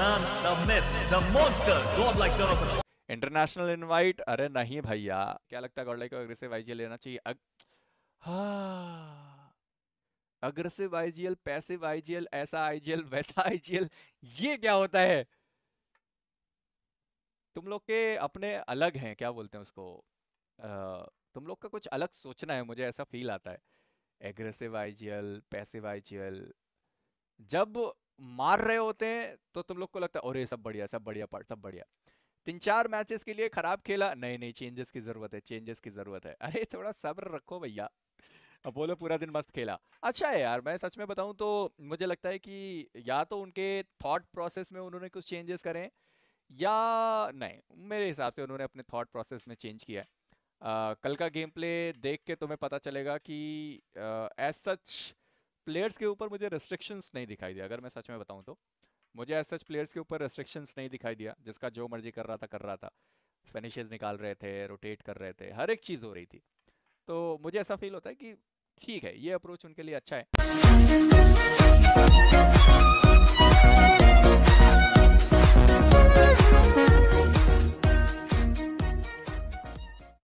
man, the myth, the monster, godlike Jonathan. International invite अरे नहीं भैया क्या लगता है गॉडलाइक को अग्रेसिव आईजीएल लेना चाहिए अग... हाँ अग्रेसिव आईजीएल पैसिव आईजीएल ऐसा आईजीएल वैसा आईजीएल ये क्या होता है तुम लोग के अपने अलग हैं क्या बोलते हैं उसको आ, तुम लोग का कुछ अलग सोचना है मुझे ऐसा फील आता है एग्रेसिव आईजीएल पैसिव आईजीएल जब मार रहे होते हैं तो तुम लोग को लगता है अरे सब बढ़िया सब बढ़िया पार्ट सब बढ़िया तीन चार मैचेस के लिए खराब खेला नहीं नहीं चेंजेस की जरूरत है चेंजेस की जरूरत है अरे थोड़ा सब्र रखो भैया बोलो पूरा दिन मस्त खेला अच्छा है यार मैं सच में बताऊं तो मुझे लगता है कि या तो उनके थॉट प्रोसेस में उन्होंने कुछ चेंजेस करें या नहीं मेरे हिसाब से उन्होंने अपने थॉट प्रोसेस में चेंज किया है कल का गेम प्ले देख के तुम्हें पता चलेगा कि एज सच प्लेयर्स के ऊपर मुझे रेस्ट्रिक्शंस नहीं दिखाई दिया अगर मैं सच में बताऊं तो मुझे एज सच प्लेयर्स के ऊपर रेस्ट्रिक्शंस नहीं दिखाई दिया जिसका जो मर्जी कर रहा था कर रहा था फिनिशेज निकाल रहे थे रोटेट कर रहे थे हर एक चीज़ हो रही थी तो मुझे ऐसा फील होता है कि ठीक है ये अप्रोच उनके लिए अच्छा है